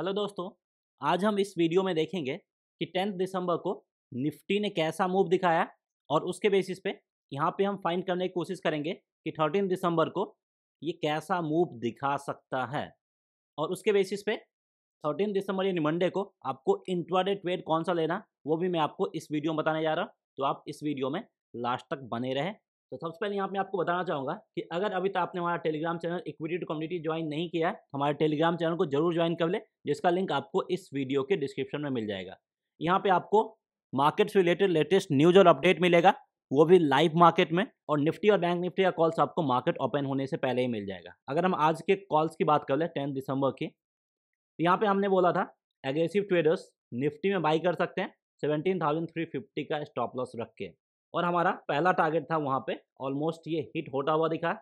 hello दोस्तों आज हम इस वीडियो में देखेंगे कि टेंथ दिसंबर को निफ्टी ने कैसा मूव दिखाया और उसके बेसिस पे यहाँ पे हम फाइंड करने की कोशिश करेंगे कि थर्टीन दिसंबर को ये कैसा मूव दिखा सकता है और उसके बेसिस पे थर्टीन दिसंबर यानी मंडे को आपको इंट्राडे ट्रेड कौन सा लेना वो भी मैं आपको इस वीडियो में बताने जा रहा हूँ तो आप इस वीडियो में लास्ट तक बने रहें तो सबसे पहले यहाँ पे आपको बताना चाहूँगा कि अगर अभी तक आपने हमारा Telegram channel equity community join नहीं किया है तो हमारे टेलीग्राम चैनल को जरूर ज्वाइन कर ले जिसका लिंक आपको इस वीडियो के डिस्क्रिप्शन में मिल जाएगा यहाँ पे आपको मार्केट से रिलेटेड लेटेस्ट न्यूज और अपडेट मिलेगा वो भी लाइव मार्केट में और निफ्टी और बैंक निफ्टी का कॉल्स आपको मार्केट ओपन होने से पहले ही मिल जाएगा अगर हम आज के कॉल्स की बात कर लें टेंथ दिसंबर की तो यहाँ पर हमने बोला था एग्रेसिव ट्रेडर्स निफ्टी में बाई कर सकते हैं सेवेंटीन थाउजेंड थ्री फिफ्टी का स्टॉप लॉस रख के और हमारा पहला टारगेट था वहाँ पे ऑलमोस्ट ये हिट होता हुआ दिखा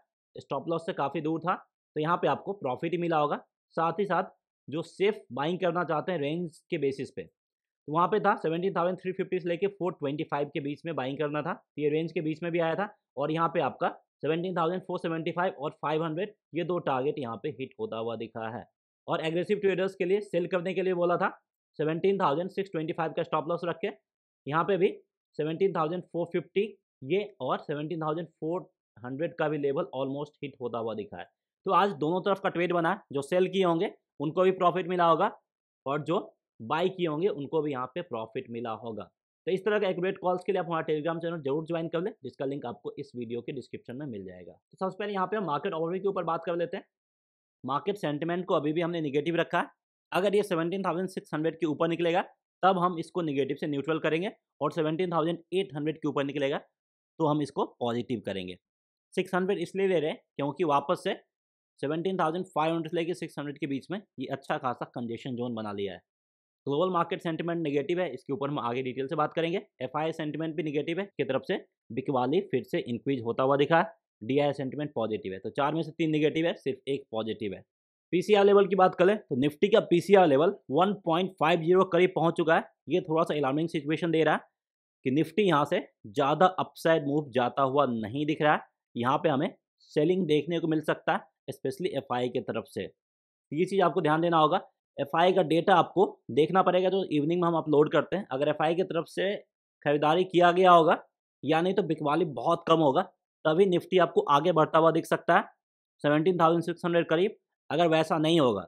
स्टॉप लॉस से काफ़ी दूर था तो यहाँ पे आपको प्रॉफिट ही मिला होगा साथ ही साथ जो सेफ बाइंग करना चाहते हैं रेंज के बेसिस पे तो वहाँ पे था सेवेंटीन थाउजेंड थ्री फिफ्टी से लेके फोर ट्वेंटी फाइव के बीच में बाइंग करना था तो ये रेंज के बीच में भी आया था और यहाँ पर आपका seventeen thousand four seventy five और फाइव हंड्रेड ये दो टारगेट यहाँ पर हिट होता हुआ दिखा है और एग्रेसिव ट्रेडर्स के लिए सेल करने के लिए बोला था seventeen thousand six twenty five का स्टॉप लॉस रख के यहाँ पे भी 17,450 ये और 17,400 का भी लेवल ऑलमोस्ट हिट होता हुआ दिखा है तो आज दोनों तरफ का ट्रेड बना जो सेल किए होंगे उनको भी प्रॉफिट मिला होगा और जो बाई किए होंगे उनको भी यहाँ पे प्रॉफिट मिला होगा तो इस तरह के एक्यूरेट कॉल्स के लिए आप हमारा टेलीग्राम चैनल जरूर ज्वाइन कर लें जिसका लिंक आपको इस वीडियो के डिस्क्रिप्शन में मिल जाएगा तो सबसे पहले यहाँ पे मार्केट ओवरव्यू के ऊपर बात कर लेते हैं मार्केट सेंटिमेंट को अभी भी हमने निगेटिव रखा है अगर ये हंड्रेड के ऊपर निकलेगा तब हम इसको निगेटिव से न्यूट्रल करेंगे और सेवनटीन थाउजेंड एट हंड्रेड के ऊपर निकलेगा तो हम इसको पॉजिटिव करेंगे सिक्स हंड्रेड इसलिए ले रहे हैं क्योंकि वापस से सेवनटीन थाउजेंड फाइव हंड्रेड से लेकर सिक्स हंड्रेड के बीच में ये अच्छा खासा कंजेशन जोन बना लिया है ग्लोबल मार्केट सेंटीमेंट नेगेटिव है इसके ऊपर हम आगे डिटेल से बात करेंगे एफ सेंटीमेंट भी नेगेटिव है की तरफ से बिकवाली फिर से इंक्रीज होता हुआ दिखा डी आई सेंटीमेंट पॉजिटिव है तो चार में से तीन निगेटिव है सिर्फ एक पॉजिटिव है पीसीआर लेवल की बात करें तो निफ्टी का पीसीआर लेवल 1.50 करीब पहुंच चुका है ये थोड़ा सा अलार्मिंग सिचुएशन दे रहा है कि निफ्टी यहाँ से ज़्यादा अपसाइड मूव जाता हुआ नहीं दिख रहा है यहाँ पर हमें सेलिंग देखने को मिल सकता है स्पेशली एफ की तरफ से ये चीज़ आपको ध्यान देना होगा एफ का डेटा आपको देखना पड़ेगा जो इवनिंग में हम अपलोड करते हैं अगर एफ की तरफ से खरीदारी किया गया होगा यानी तो बिकवाली बहुत कम होगा तभी निफ्टी आपको आगे बढ़ता हुआ दिख सकता है 17,600 करीब अगर वैसा नहीं होगा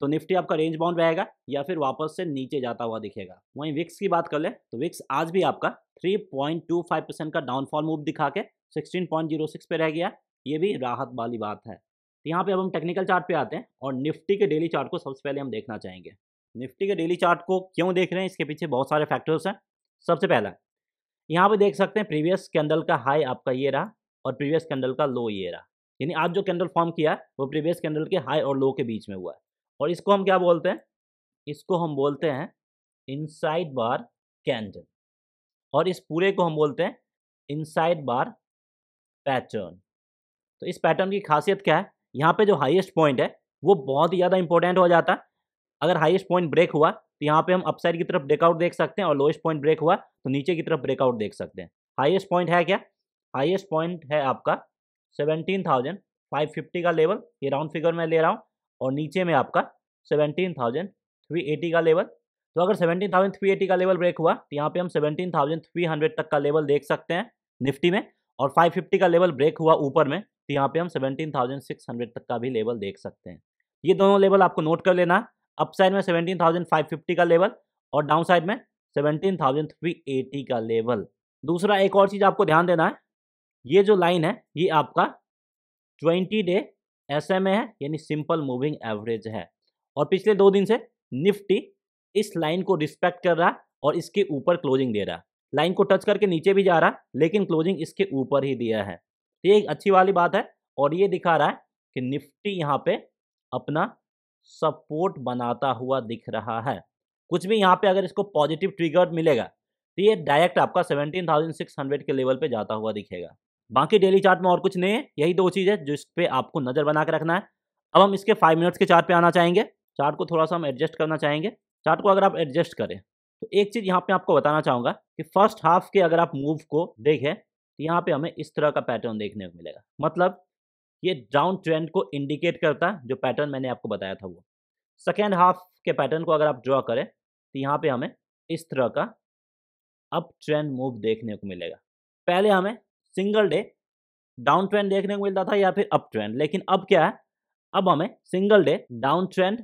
तो निफ्टी आपका रेंज बाउंड रहेगा या फिर वापस से नीचे जाता हुआ दिखेगा वहीं विक्स की बात कर ले तो विक्स आज भी आपका 3.25 परसेंट का डाउनफॉल मूव दिखा के 16.06 पे रह गया ये भी राहत वाली बात है तो यहाँ पर अब हम टेक्निकल चार्ट पे आते हैं और निफ्टी के डेली चार्ट को सबसे पहले हम देखना चाहेंगे निफ्टी के डेली चार्ट को क्यों देख रहे हैं इसके पीछे बहुत सारे फैक्टर्स हैं सबसे पहला यहाँ पे देख सकते हैं प्रीवियस कैंडल का हाई आपका ये रहा और प्रीवियस कैंडल का लो ये रहा यानी आज जो कैंडल फॉर्म किया है वो प्रीवियस कैंडल के हाई और लो के बीच में हुआ है और इसको हम क्या बोलते हैं इसको हम बोलते हैं इनसाइड बार कैंडल और इस पूरे को हम बोलते हैं इनसाइड बार पैटर्न तो इस पैटर्न की खासियत क्या है यहाँ पे जो हाईएस्ट पॉइंट है वो बहुत ही ज़्यादा इंपॉर्टेंट हो जाता है अगर हाईएस्ट पॉइंट ब्रेक हुआ तो यहाँ पे हम अपसाइड की तरफ ब्रेकआउट देख सकते हैं और लोएस्ट पॉइंट ब्रेक हुआ तो नीचे की तरफ ब्रेकआउट देख सकते हैं हाईएस्ट पॉइंट है क्या हाईएस्ट पॉइंट है आपका सेवनटीन थाउजेंड फाइव फिफ्टी का लेवल ये राउंड फिगर में ले रहा हूँ और नीचे में आपका सेवनटीन थाउजेंड थ्री एटी का लेवल तो अगर सेवनटीन थाउजेंड थ्री एटी का लेवल ब्रेक हुआ तो यहाँ पे हम सेवनटीन थाउजेंड थ्री हंड्रेड तक का लेवल देख सकते हैं निफ्टी में और फाइव फिफ्टी का लेवल ब्रेक हुआ ऊपर में तो यहाँ पर हम सेवनटीन थाउजेंड सिक्स हंड्रेड तक का भी लेवल देख सकते हैं ये दोनों लेवल आपको नोट कर लेना अप साइड में सेवनटीन थाउजेंड फाइव फिफ्टी का लेवल और डाउन साइड में सेवनटीन थाउजेंड थ्री एटी का लेवल दूसरा एक और चीज़ आपको ध्यान देना है ये जो लाइन है ये आपका twenty day S M A है यानी सिंपल मूविंग एवरेज है और पिछले दो दिन से निफ्टी इस लाइन को रिस्पेक्ट कर रहा और इसके ऊपर क्लोजिंग दे रहा लाइन को टच करके नीचे भी जा रहा लेकिन क्लोजिंग इसके ऊपर ही दिया है ये एक अच्छी वाली बात है और ये दिखा रहा है कि निफ्टी यहाँ पे अपना सपोर्ट बनाता हुआ दिख रहा है कुछ भी यहाँ पे अगर इसको पॉजिटिव ट्रिगर मिलेगा तो ये डायरेक्ट आपका 17,600 के लेवल पे जाता हुआ दिखेगा बाकी डेली चार्ट में और कुछ नहीं है यही दो चीज़ है जिस पर आपको नज़र बना के रखना है अब हम इसके फाइव मिनट्स के चार्ट पे आना चाहेंगे चार्ट को थोड़ा सा हम एडजस्ट करना चाहेंगे चार्ट को अगर आप एडजस्ट करें तो एक चीज़ यहाँ पे आपको बताना चाहूँगा कि फर्स्ट हाफ के अगर आप मूव को देखें तो यहाँ पर हमें इस तरह का पैटर्न देखने को मिलेगा मतलब ये डाउन ट्रेंड को इंडिकेट करता है जो पैटर्न मैंने आपको बताया था वो सेकेंड हाफ के पैटर्न को अगर आप ड्रॉ करें तो यहाँ पर हमें इस तरह का अप ट्रेंड मूव देखने को मिलेगा पहले हमें सिंगल डे डाउन ट्रेंड देखने को मिलता था या फिर अप ट्रेंड लेकिन अब क्या है अब हमें सिंगल डे डाउन ट्रेंड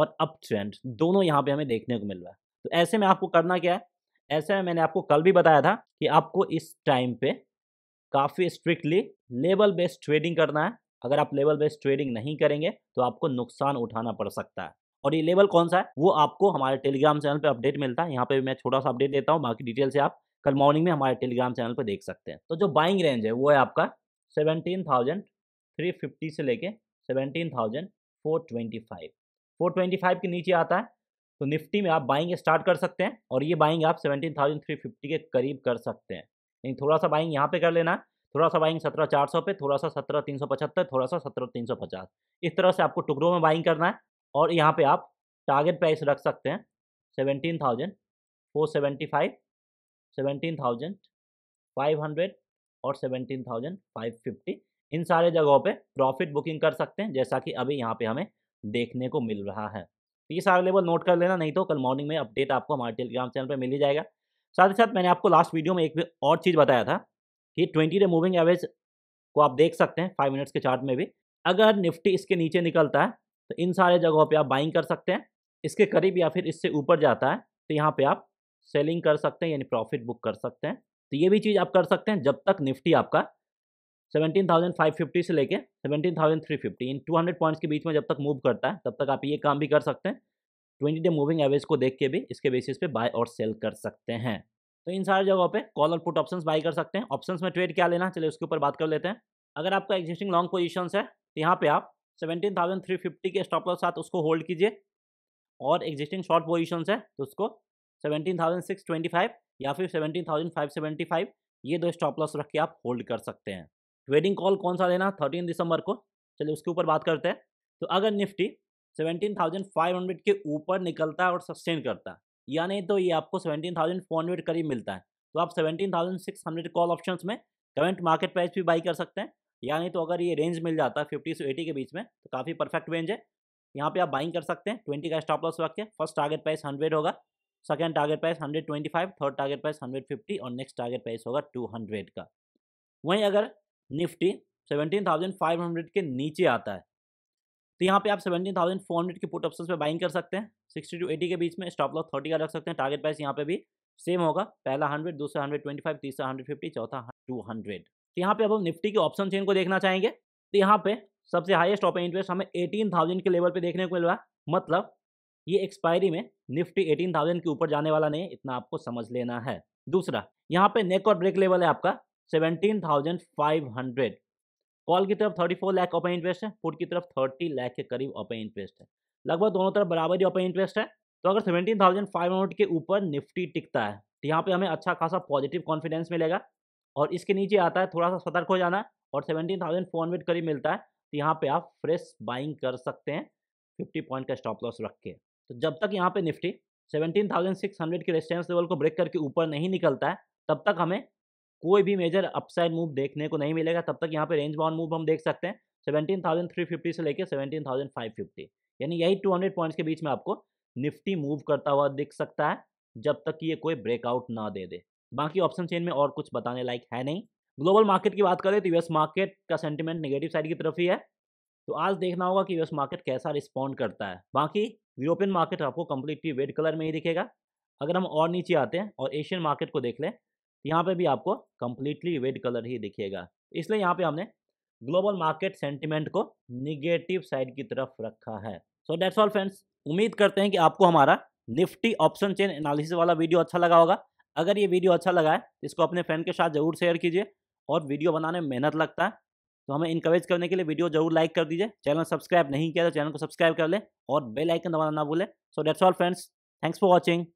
और अप ट्रेंड दोनों यहाँ पे हमें देखने को मिल रहा है तो ऐसे में आपको करना क्या है ऐसे में मैंने आपको कल भी बताया था कि आपको इस टाइम पे काफ़ी स्ट्रिक्टली लेवल बेस्ड ट्रेडिंग करना है अगर आप लेवल बेस्ड ट्रेडिंग नहीं करेंगे तो आपको नुकसान उठाना पड़ सकता है और ये लेवल कौन सा है वो आपको हमारे टेलीग्राम चैनल पे अपडेट मिलता है यहाँ पे मैं छोटा सा अपडेट देता हूँ बाकी डिटेल से आप कल मॉर्निंग में हमारे टेलीग्राम चैनल पर देख सकते हैं तो जो बाइंग रेंज है वो है आपका सेवनटीन थाउजेंड थ्री फिफ्टी से लेके seventeen thousand four twenty five four twenty five के नीचे आता है तो निफ्टी में आप बाइंग स्टार्ट कर सकते हैं और ये बाइंग आप सेवनटीन थाउजेंड थ्री फिफ्टी के करीब कर सकते हैं यानी थोड़ा सा बाइंग यहाँ पे कर लेना है थोड़ा सा बाइंग सत्रह चार सौ पे थोड़ा सा सत्रह तीन सौ पचहत्तर थोड़ा सा सत्रह तीन सौ पचास इस तरह से आपको टुकड़ों में बाइंग करना है और यहाँ पे आप टारगेट प्राइस रख सकते हैं seventeen thousand four seventy five seventeen thousand five hundred और सेवनटीन थाउजेंड फाइव फिफ्टी इन सारे जगहों पे प्रॉफिट बुकिंग कर सकते हैं जैसा कि अभी यहाँ पे हमें देखने को मिल रहा है तो ये सारे लेवल नोट कर लेना नहीं तो कल मॉर्निंग में अपडेट आपको हमारे टेलीग्राम चैनल पर मिल ही जाएगा साथ ही साथ मैंने आपको लास्ट वीडियो में एक और चीज़ बताया था कि ट्वेंटी डे मूविंग एवरेज को आप देख सकते हैं फाइव मिनट्स के चार्ट में भी अगर निफ्टी इसके नीचे निकलता है तो इन सारे जगहों पे आप बाइंग कर सकते हैं इसके करीब या फिर इससे ऊपर जाता है तो यहाँ पे आप सेलिंग कर सकते हैं यानी प्रॉफिट बुक कर सकते हैं तो ये भी चीज़ आप कर सकते हैं जब तक निफ्टी आपका 17,550 से लेके 17,350 इन 200 पॉइंट्स के बीच में जब तक मूव करता है तब तक आप ये काम भी कर सकते हैं ट्वेंटी डे मूविंग एवरेज को देख के भी इसके बेसिस पे बाय और सेल कर सकते हैं तो इन सारे जगहों पे कॉल और पुट ऑप्शंस बाई कर सकते हैं ऑप्शंस में ट्रेड क्या लेना चलिए उसके ऊपर बात कर लेते हैं अगर आपका एग्जिस्टिंग लॉन्ग पोजिशन है तो यहाँ पर आप फिफ्टी के स्टॉप के साथ उसको होल्ड कीजिए और एग्जिस्टिंग शॉर्ट पोजिशन है तो उसको seventeen thousand six twenty five या फिर seventeen thousand five seventy five ये दो स्टॉप लॉस रख के आप होल्ड कर सकते हैं ट्रेडिंग कॉल कौन सा लेना थर्टीन दिसंबर को चलिए उसके ऊपर बात करते हैं तो अगर Nifty seventeen thousand five hundred के ऊपर निकलता है और सस्टेन करता है या नहीं तो ये आपको सेवेंटीन थाउजेंड फोर हंड्रेड करीब मिलता है तो आप seventeen thousand six hundred call option में करंट मार्केट प्राइस भी बाई कर सकते हैं या नहीं तो अगर ये रेंज मिल जाता है फिफ्टी से एटी के बीच में तो काफ़ी परफेक्ट रेंज है यहाँ पे आप बाइंग कर सकते हैं ट्वेंटी का स्टॉप लॉस रख के फर्स्ट टारगेट प्राइस हंड्रेड होगा second target price hundred twenty five third target price hundred fifty और नेक्स्ट टारगेट प्राइस होगा टू हंड्रेड का वहीं अगर Nifty seventeen thousand five hundred के नीचे आता है तो यहाँ पे आप सेवेंटीन थाउजेंड फोर हंड्रेड के पुट ऑप्शन पे बाइंग कर सकते हैं सिक्सटी टू एटी के बीच में स्टॉप लॉस थर्टी का रख सकते हैं टारगेट प्राइस यहाँ पे भी सेम होगा पहला हंड्रेड दूसरा हंड्रेड ट्वेंटी फाइव तीसरा हंड्रेड फिफ्टी चौथा टू हंड्रेड तो यहाँ पे अब हम निफ्टी के ऑप्शन चेन को देखना चाहेंगे तो यहाँ पे सबसे हाईएस्ट ओपन इंटरेस्ट हमें एटीन थाउजेंड के लेवल पे देखने को मिल रहा है मतलब ये एक्सपायरी में निफ्टी एटीन थाउजेंड के ऊपर जाने वाला नहीं है इतना आपको समझ लेना है दूसरा यहाँ पे नेक और ब्रेक लेवल है आपका seventeen thousand five hundred call की तरफ thirty four lakh open interest है फुट की तरफ थर्टी लाख के करीब ओपन इंटरेस्ट है लगभग दोनों तरफ बराबर ही ओपन इंटरेस्ट है तो अगर थाउजेंड फाइव हंड्रेड के ऊपर निफ्टी टिकता है तो यहाँ पे हमें अच्छा खासा पॉजिटिव कॉन्फिडेंस मिलेगा और इसके नीचे आता है थोड़ा सा सतर्क हो जाना और थाउजेंड फोर हंड्रेड करीब मिलता है तो यहाँ पे आप फ्रेश बाइंग कर सकते हैं फिफ्टी पॉइंट का स्टॉप लॉस रख के तो जब तक यहाँ पे निफ्टी 17,600 के रेजिस्टेंस लेवल को ब्रेक करके ऊपर नहीं निकलता है तब तक हमें कोई भी मेजर अपसाइड मूव देखने को नहीं मिलेगा तब तक यहाँ पे रेंज बाउंड मूव हम देख सकते हैं सेवेंटीन से लेकर सेवेंटीन यानी यही टू पॉइंट्स के बीच में आपको निफ्टी मूव करता हुआ दिख सकता है जब तक ये कोई ब्रेकआउट ना दे दे बाकी ऑप्शन चेन में और कुछ बताने लायक है नहीं ग्लोबल मार्केट की बात करें तो यूएस मार्केट का सेंटिमेंट नेगेटिव साइड की तरफ ही है तो आज देखना होगा कि यूएस मार्केट कैसा रिस्पॉन्ड करता है बाकी यूरोपियन मार्केट आपको कम्प्लीटली रेड कलर में ही दिखेगा अगर हम और नीचे आते हैं और एशियन मार्केट को देख लें यहाँ पे भी आपको कम्प्लीटली रेड कलर ही दिखेगा इसलिए यहाँ पे हमने ग्लोबल मार्केट सेंटिमेंट को निगेटिव साइड की तरफ रखा है सो डेट्स ऑल फ्रेंड्स उम्मीद करते हैं कि आपको हमारा निफ्टी ऑप्शन चेन एनालिसिस वाला वीडियो अच्छा लगा होगा अगर ये वीडियो अच्छा लगा है तो इसको अपने फ्रेंड के साथ जरूर शेयर कीजिए और वीडियो बनाने में मेहनत लगता है तो हमें इंकरेज करने के लिए वीडियो जरूर लाइक कर दीजिए चैनल सब्सक्राइब नहीं किया तो चैनल को सब्सक्राइब कर लें और बेल आइकन दबाना ना भूलें so that's all friends thanks for watching